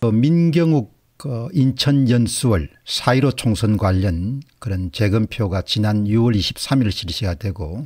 어, 민경욱 어, 인천 연수월 4.15 총선 관련 그런 재검표가 지난 6월 23일 실시가 되고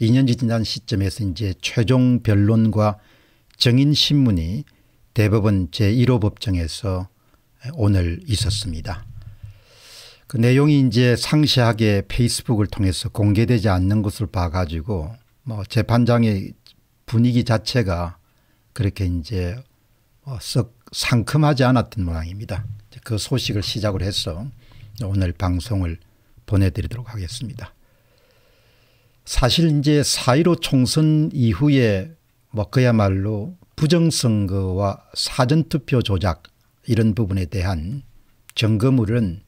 2년지 지난 시점에서 이제 최종 변론과 정인신문이 대법원 제1호 법정에서 오늘 있었습니다. 그 내용이 이제 상시하게 페이스북을 통해서 공개되지 않는 것을 봐가지고 뭐 재판장의 분위기 자체가 그렇게 이제 어, 썩 상큼하지 않았던 모양입니다. 그 소식을 시작으 해서 오늘 방송을 보내드리도록 하겠습니다. 사실 이제 4.15 총선 이후에 뭐 그야말로 부정선거와 사전투표 조작 이런 부분에 대한 점검물은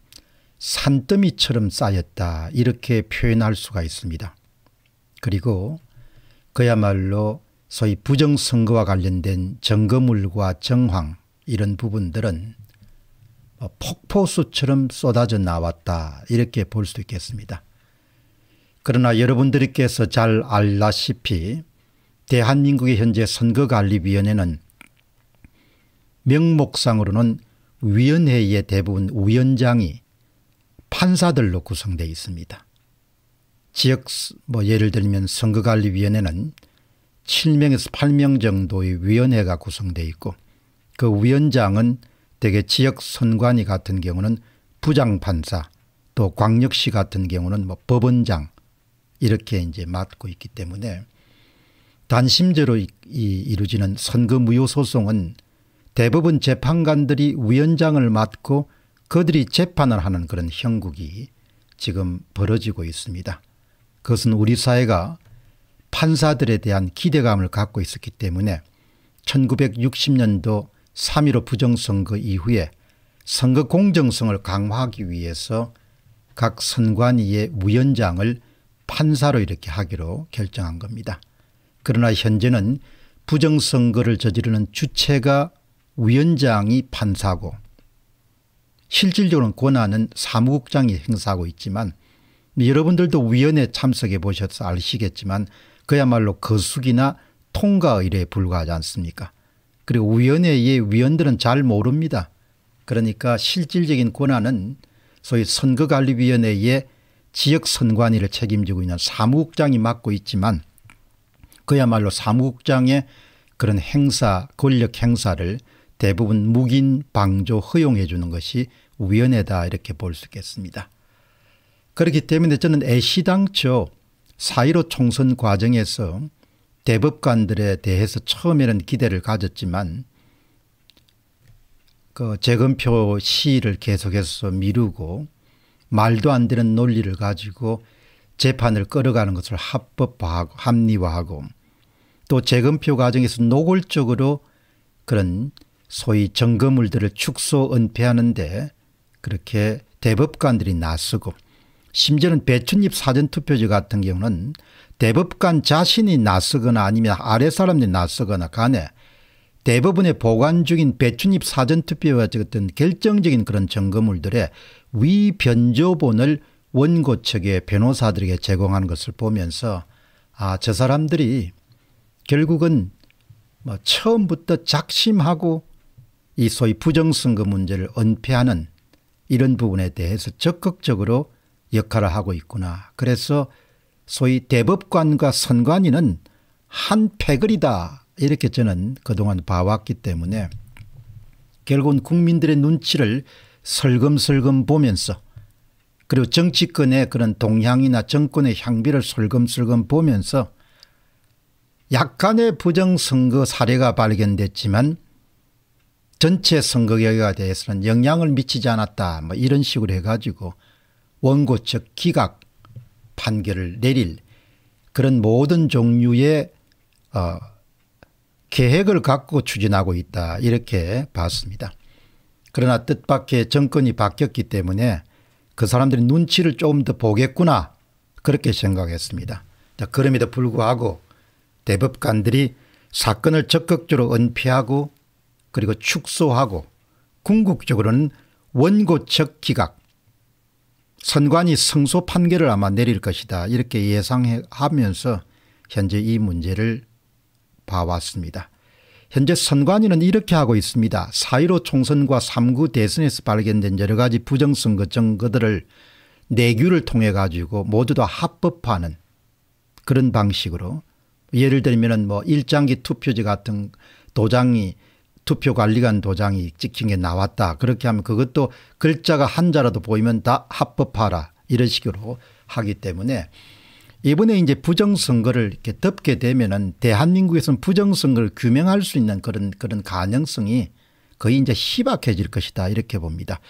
산더미처럼 쌓였다 이렇게 표현할 수가 있습니다. 그리고 그야말로 소위 부정선거와 관련된 점검물과 정황 이런 부분들은 뭐 폭포수처럼 쏟아져 나왔다 이렇게 볼 수 있겠습니다. 그러나 여러분들께서 잘 알다시피 대한민국의 현재 선거관리위원회는 명목상으로는 위원회의 대부분 위원장이 판사들로 구성되어 있습니다. 지역 뭐 예를 들면 선거관리위원회는 7명에서 8명 정도의 위원회가 구성되어 있고 그 위원장은 대개 지역 선관위 같은 경우는 부장판사 또 광역시 같은 경우는 뭐 법원장 이렇게 이제 맡고 있기 때문에 단심제로 이, 이루어지는 선거 무효 소송은 대부분 재판관들이 위원장을 맡고 그들이 재판을 하는 그런 형국이 지금 벌어지고 있습니다. 그것은 우리 사회가 판사들에 대한 기대감을 갖고 있었기 때문에 1960년도 3.15 부정선거 이후에 선거 공정성을 강화하기 위해서 각 선관위의 위원장을 판사로 이렇게 하기로 결정한 겁니다. 그러나 현재는 부정선거를 저지르는 주체가 위원장이 판사고 실질적으로 권한은 사무국장이 행사하고 있지만 여러분들도 위원회 참석해 보셔서 아시겠지만 그야말로 거수기나 통과 의뢰에 불과하지 않습니까 그리고 위원회의 위원들은 잘 모릅니다. 그러니까 실질적인 권한은 소위 선거관리위원회의 지역선관위를 책임지고 있는 사무국장이 맡고 있지만 그야말로 사무국장의 그런 행사 권력 행사를 대부분 묵인 방조 허용해 주는 것이 위원회다 이렇게 볼 수 있겠습니다. 그렇기 때문에 저는 애시당초 4.15 총선 과정에서 대법관들에 대해서 처음에는 기대를 가졌지만 그 재검표 시를 위 계속해서 미루고 말도 안 되는 논리를 가지고 재판을 끌어가는 것을 합법화하고 합리화하고 또 재검표 과정에서 노골적으로 그런 소위 정거물들을 축소 은폐하는데 그렇게 대법관들이 나서고 심지어는 배춧잎 사전투표지 같은 경우는 대법관 자신이 나서거나 아니면 아래 사람들이 나서거나 간에 대부분의 보관 중인 배춧잎 사전투표와 같은 결정적인 그런 점검물들의 위변조본을 원고 측의 변호사들에게 제공하는 것을 보면서 아 저 사람들이 결국은 뭐 처음부터 작심하고 이 소위 부정선거 문제를 은폐하는 이런 부분에 대해서 적극적으로 역할을 하고 있구나. 그래서 소위 대법관과 선관위는 한 패거리다 이렇게 저는 그동안 봐왔기 때문에 결국은 국민들의 눈치를 설금설금 보면서 그리고 정치권의 그런 동향이나 정권의 향비를 설금설금 보면서 약간의 부정선거 사례가 발견됐지만 전체 선거 결과에 대해서는 영향을 미치지 않았다 뭐 이런 식으로 해가지고 원고 측 기각 판결을 내릴 그런 모든 종류의 어, 계획을 갖고 추진하고 있다 이렇게 봤습니다. 그러나 뜻밖의 정권이 바뀌었기 때문에 그 사람들이 눈치를 조금 더 보겠구나 그렇게 생각했습니다. 자, 그럼에도 불구하고 대법관들이 사건을 적극적으로 은폐하고 그리고 축소하고 궁극적으로는 원고 측 기각 선관위 승소 판결을 아마 내릴 것이다 이렇게 예상하면서 현재 이 문제를 봐왔습니다. 현재 선관위는 이렇게 하고 있습니다. 4.15 총선과 3구 대선에서 발견된 여러 가지 부정선거 증거들을 내규를 통해 가지고 모두 다 합법화하는 그런 방식으로 예를 들면 뭐 일장기 투표지 같은 도장이 투표관리관 도장이 찍힌 게 나왔다. 그렇게 하면 그것도 글자가 한자라도 보이면 다 합법화라 이런 식으로 하기 때문에 이번에 이제 부정선거를 이렇게 덮게 되면은 대한민국에서는 부정선거를 규명할 수 있는 그런 그런 가능성이 거의 이제 희박해질 것이다 이렇게 봅니다.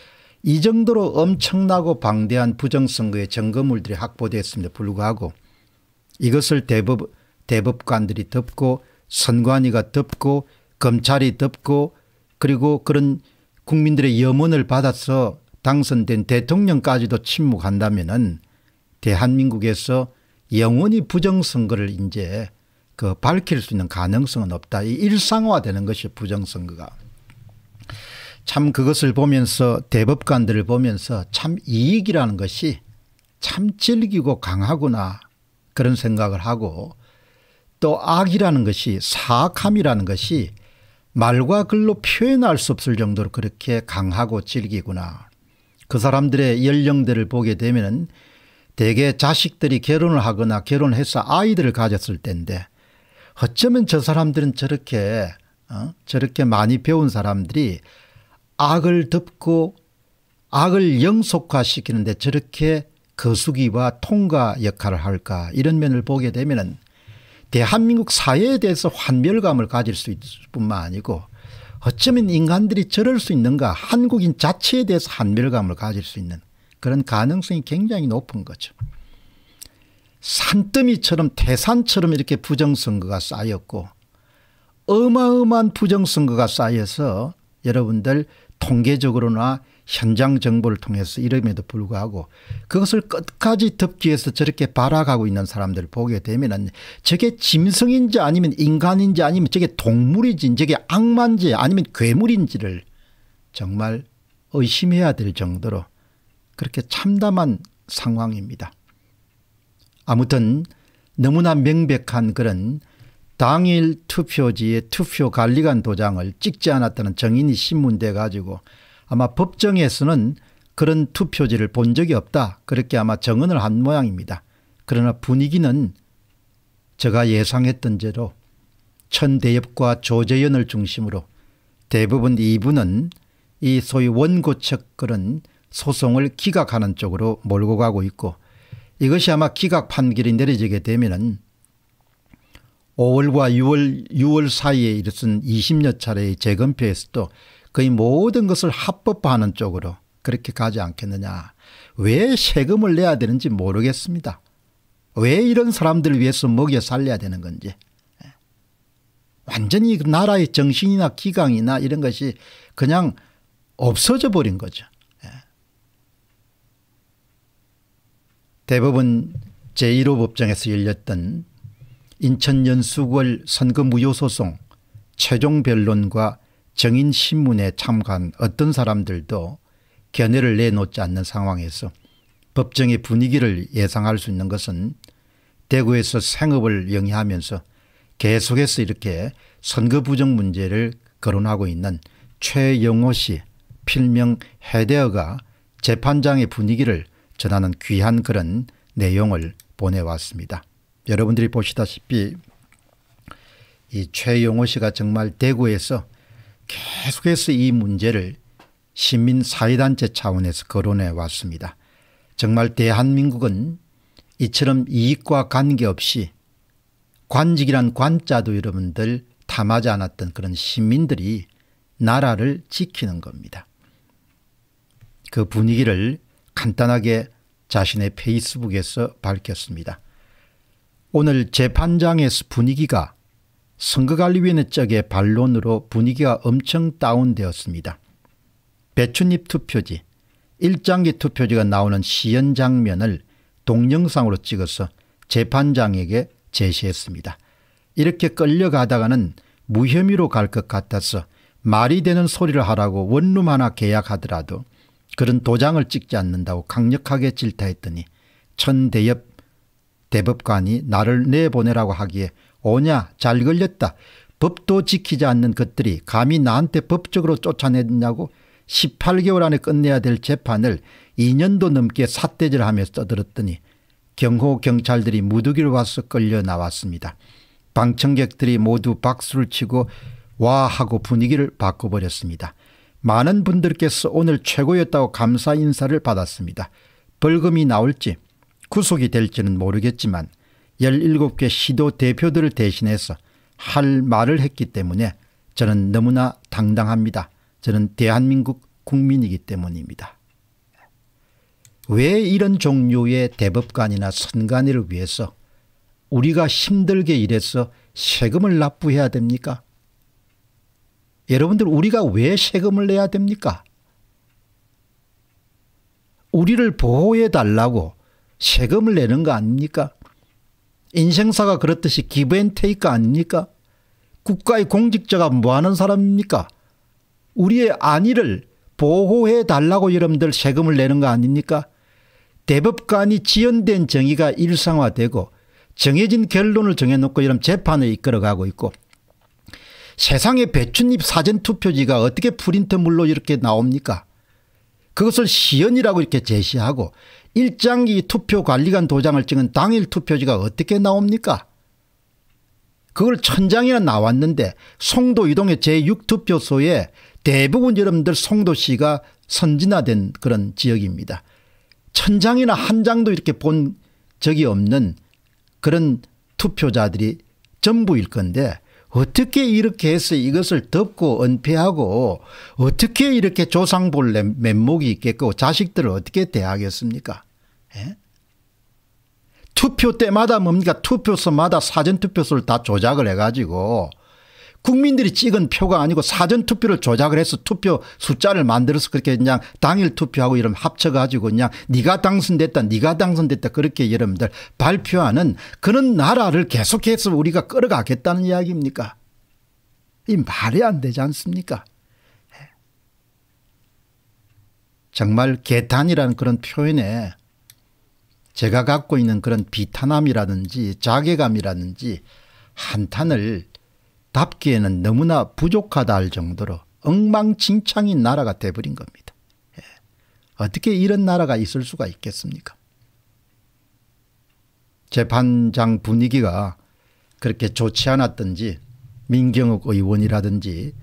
이 정도로 엄청나고 방대한 부정선거의 점거물들이 확보되었음에도 불구하고 이것을 대법 대법관들이 덮고 선관위가 덮고 검찰이 덮고 그리고 그런 국민들의 염원을 받아서 당선된 대통령까지도 침묵한다면은 대한민국에서 영원히 부정선거를 이제 그 밝힐 수 있는 가능성은 없다. 이 일상화되는 것이 부정선거가. 참 그것을 보면서 대법관들을 보면서 참 이익이라는 것이 참 질기고 강하구나 그런 생각을 하고 또 악이라는 것이 사악함이라는 것이 말과 글로 표현할 수 없을 정도로 그렇게 강하고 질기구나. 그 사람들의 연령대를 보게 되면 대개 자식들이 결혼을 하거나 결혼해서 아이들을 가졌을 때인데 어쩌면 저 사람들은 저렇게 어? 저렇게 많이 배운 사람들이 악을 덮고 악을 영속화시키는데 저렇게 거수기와 통과 역할을 할까 이런 면을 보게 되면 은 대한민국 사회에 대해서 환멸감을 가질 수 있을 뿐만 아니고 어쩌면 인간들이 저럴 수 있는가 한국인 자체에 대해서 한멸감을 가질 수 있는 그런 가능성이 굉장히 높은 거죠. 산더미처럼 태산처럼 이렇게 부정선거가 쌓였고 어마어마한 부정선거가 쌓여서 여러분들 통계적으로나 현장 정보를 통해서 이름에도 불구하고 그것을 끝까지 덮기 위해서 저렇게 바라가고 있는 사람들을 보게 되면 저게 짐승인지 아니면 인간인지 아니면 저게 동물인지 저게 악마인지 아니면 괴물인지를 정말 의심해야 될 정도로 그렇게 참담한 상황입니다. 아무튼 너무나 명백한 그런 당일 투표지에 투표 관리관 도장을 찍지 않았다는 정인이 신문돼 가지고 아마 법정에서는 그런 투표지를 본 적이 없다. 그렇게 아마 정언을 한 모양입니다. 그러나 분위기는 제가 예상했던 대로 천대엽과 조재연을 중심으로 대부분 이분은 이 소위 원고 측 그런 소송을 기각하는 쪽으로 몰고 가고 있고 이것이 아마 기각 판결이 내려지게 되면은 5월과 6월, 6월 사이에 일어선 20여 차례의 재검표에서도 거의 모든 것을 합법화하는 쪽으로 그렇게 가지 않겠느냐. 왜 세금을 내야 되는지 모르겠습니다. 왜 이런 사람들을 위해서 먹여 살려야 되는 건지. 예. 완전히 그 나라의 정신이나 기강이나 이런 것이 그냥 없어져 버린 거죠. 예. 대법원 제1호 법정에서 열렸던 인천연수구월 선거 무효소송 최종 변론과 정인신문에 참가한 어떤 사람들도 견해를 내놓지 않는 상황에서 법정의 분위기를 예상할 수 있는 것은 대구에서 생업을 영위하면서 계속해서 이렇게 선거 부정 문제를 거론하고 있는 최영호 씨 필명 해대어가 재판장의 분위기를 전하는 귀한 그런 내용을 보내왔습니다. 여러분들이 보시다시피 이최영호 씨가 정말 대구에서 계속해서 이 문제를 시민사회단체 차원에서 거론해 왔습니다. 정말 대한민국은 이처럼 이익과 관계없이 관직이란 관자도 여러분들 탐하지 않았던 그런 시민들이 나라를 지키는 겁니다. 그 분위기를 간단하게 자신의 페이스북에서 밝혔습니다. 오늘 재판장에서 분위기가 선거관리위원회 쪽의 반론으로 분위기가 엄청 다운되었습니다. 배춧잎 투표지, 일장기 투표지가 나오는 시연 장면을 동영상으로 찍어서 재판장에게 제시했습니다. 이렇게 끌려가다가는 무혐의로 갈 것 같아서 말이 되는 소리를 하라고 원룸 하나 계약하더라도 그런 도장을 찍지 않는다고 강력하게 질타했더니 천대엽 대법관이 나를 내보내라고 하기에 오냐 잘 걸렸다. 법도 지키지 않는 것들이 감히 나한테 법적으로 쫓아내냐고 18개월 안에 끝내야 될 재판을 2년도 넘게 삿대질하며 떠들었더니 경호 경찰들이 무더기를 와서 끌려 나왔습니다. 방청객들이 모두 박수를 치고 와 하고 분위기를 바꿔버렸습니다. 많은 분들께서 오늘 최고였다고 감사 인사를 받았습니다. 벌금이 나올지 구속이 될지는 모르겠지만 17개 시도 대표들을 대신해서 할 말을 했기 때문에 저는 너무나 당당합니다. 저는 대한민국 국민이기 때문입니다. 왜 이런 종류의 대법관이나 선관위를 위해서 우리가 힘들게 일해서 세금을 납부해야 됩니까? 여러분들 우리가 왜 세금을 내야 됩니까? 우리를 보호해 달라고 세금을 내는 거 아닙니까? 인생사가 그렇듯이 기브앤테이크 아닙니까? 국가의 공직자가 뭐하는 사람입니까? 우리의 안위를 보호해 달라고 여러분들 세금을 내는 거 아닙니까? 대법관이 지연된 정의가 일상화되고 정해진 결론을 정해놓고 이런 재판을 이끌어가고 있고 세상에 배춧잎 사전투표지가 어떻게 프린트물로 이렇게 나옵니까? 그것을 시연이라고 이렇게 제시하고 일장기 투표관리관 도장을 찍은 당일 투표지가 어떻게 나옵니까? 그걸 천장이나 나왔는데 송도 이동의 제6투표소에 대부분 여러분들 송도시가 선진화된 그런 지역입니다. 천장이나 한 장도 이렇게 본 적이 없는 그런 투표자들이 전부일 건데 어떻게 이렇게 해서 이것을 덮고 은폐하고 어떻게 이렇게 조상볼 면목이 있겠고 자식들을 어떻게 대하겠습니까? 예? 투표 때마다 뭡니까? 투표소마다 사전투표소를 다 조작을 해가지고 국민들이 찍은 표가 아니고 사전투표를 조작을 해서 투표 숫자를 만들어서 그렇게 그냥 당일 투표하고 이런 합쳐가지고 그냥 네가 당선됐다 네가 당선됐다 그렇게 여러분들 발표하는 그런 나라를 계속해서 우리가 끌어가겠다는 이야기입니까 이 말이 안 되지 않습니까 예. 정말 개탄이라는 그런 표현에 제가 갖고 있는 그런 비탄함이라든지 자괴감이라든지 한탄을 답기에는 너무나 부족하다 할 정도로 엉망진창인 나라가 돼버린 겁니다. 예. 어떻게 이런 나라가 있을 수가 있겠습니까? 재판장 분위기가 그렇게 좋지 않았던지 민경욱 의원이라든지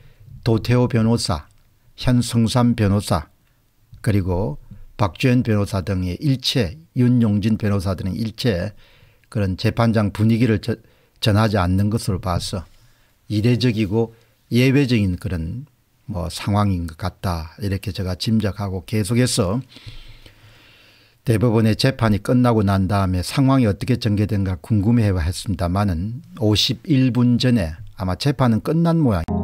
도태호 변호사, 현성삼 변호사 그리고 박주현 변호사 등의 일체 윤용진 변호사 등의 일체 그런 재판장 분위기를 전하지 않는 것으로 봐서 이례적이고 예외적인 그런 뭐 상황인 것 같다 이렇게 제가 짐작하고 계속해서 대법원의 재판이 끝나고 난 다음에 상황이 어떻게 전개된가 궁금해 했습니다만은 51분 전에 아마 재판은 끝난 모양입니다.